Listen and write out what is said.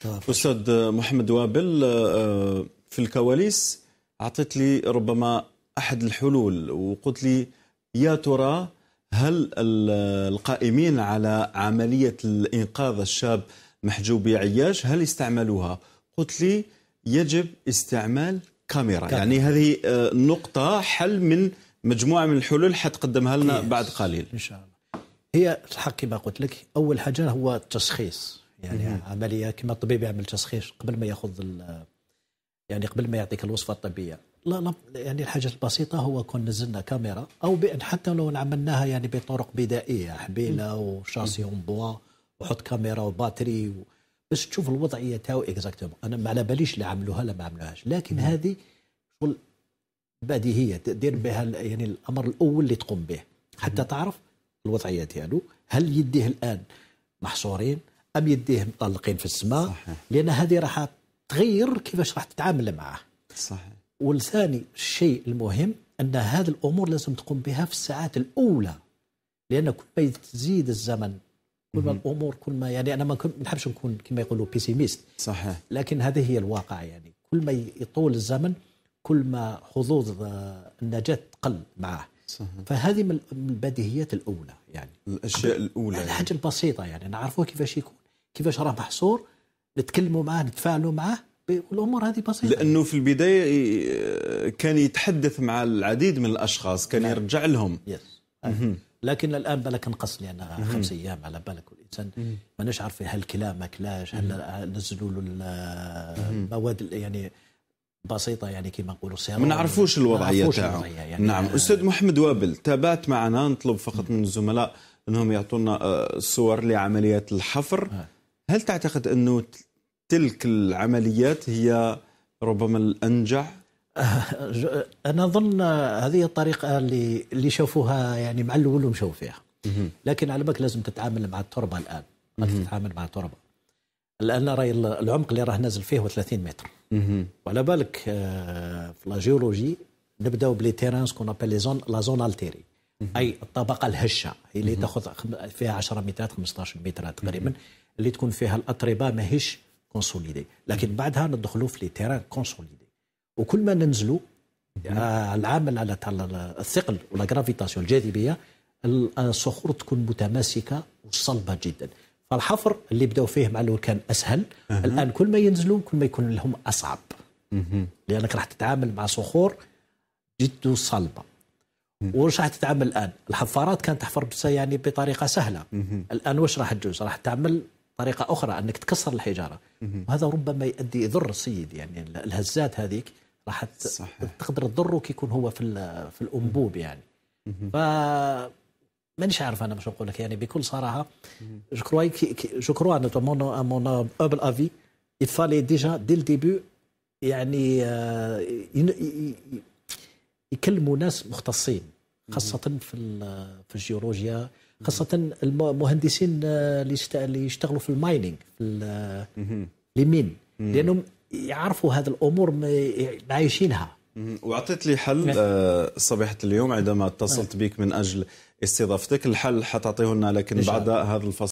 طيب. أستاذ محمد وابل آه، آه، في الكواليس أعطيت لي ربما أحد الحلول وقلت لي يا ترى هل القائمين على عملية الإنقاذ الشاب محجوب عياش هل استعملوها قلت لي يجب استعمال كاميرا كاميرا. يعني هذه آه، نقطة حل من مجموعة من الحلول حتقدمها لنا بعد قليل إن شاء الله هي الحق كما قلت لك أول حاجة هو التشخيص يعني مم. عمليه كما الطبيب يعمل تسخيش قبل ما ياخذ يعني قبل ما يعطيك الوصفه الطبيه لا لا يعني الحاجه البسيطه هو كون نزلنا كاميرا او بان حتى لو عملناها يعني بطرق بدائيه حبيله وشاسي بوا وحط كاميرا وباتري و... باش تشوف الوضعيه تاعو اكزاكتومون انا ما على باليش اللي عملوها لا ما عملوهاش لكن هذه شغل بديهيه دير بها يعني الامر الاول اللي تقوم به حتى تعرف الوضعيه ديالو هل يديه الان محصورين ام يديه مطلقين في السماء صحيح. لان هذه راح تغير كيفاش راح تتعامل معه صحيح والثاني الشيء المهم ان هذه الامور لازم تقوم بها في الساعات الاولى لان كل ما تزيد الزمن كل ما الامور كل ما يعني انا ما نحبش نكون كما يقولوا بيسيميست صحيح لكن هذه هي الواقع يعني كل ما يطول الزمن كل ما حظوظ آه، النجاه تقل معه صحيح. فهذه من البديهيات الاولى يعني الاشياء الاولى الحاجه يعني. البسيطه يعني نعرفوها كيفاش يكون كيفاش راه محصور نتكلموا معاه نتفاعلوا معاه والامور هذه بسيطه لانه في البدايه كان يتحدث مع العديد من الاشخاص كان نعم. يرجع لهم يس لكن الان بالك نقص لان خمس ايام على بالك الانسان ما نشعر في هل كلام كلاش هل نزلوا له المواد يعني بسيطه يعني كما نقولوا ما نعرفوش الوضعيه تاعو يعني نعم آه استاذ محمد وابل تابعت معنا نطلب فقط من الزملاء انهم يعطونا آه، صور لعمليات الحفر آه. هل تعتقد أنه تلك العمليات هي ربما الأنجح انا اظن هذه الطريقه اللي اللي شافوها يعني مع الاول ومشوا فيها لكن على بالك لازم تتعامل مع التربه الان ما تتعامل مع التربه الان راي العمق اللي راه نازل فيه هو 30 متر وعلى بالك آه، في لا جيولوجي نبداو بلي تيران سكون ابل لي زون لا زون التيري اي الطبقه الهشه اللي تاخذ فيها 10 مترات 15 متر تقريبا اللي تكون فيها الاتربه ماهيش كونسوليدي لكن بعدها ندخلوا في لي تيران كونسوليدي وكل ما ننزلوا آه، العامل على تاع الثقل ولا جرافيتاسيون الجاذبيه الصخور تكون متماسكه وصلبه جدا فالحفر اللي بداوا فيه مع الاول كان اسهل أه. الان كل ما ينزلوا كل ما يكون لهم اصعب أه. لانك راح تتعامل مع صخور جد صلبه أه. واش راح تتعامل الان الحفارات كانت تحفر يعني بطريقه سهله الان واش راح تجوز راح تعمل طريقة أخرى أنك تكسر الحجارة وهذا ربما يؤدي يضر السيد يعني الهزات هذيك راح تقدر تضره كي يكون هو في في الانبوب يعني ف مانيش عارف انا باش نقول لك يعني بكل صراحه جو كروا جو كروا ان مون اوبل افي يتفالي ديجا دي الديبي يعني آه، يكلموا ناس مختصين خاصه في في الجيولوجيا خاصه المهندسين آه، اللي يشتغلوا في المايننج في المين لانهم يعرفوا هذه الامور عايشينها وعطيت لي حل نعم. آه، صبيحه اليوم عندما نعم. اتصلت بك من اجل استضافتك الحل حتعطيه لنا لكن بعد هذا الفصل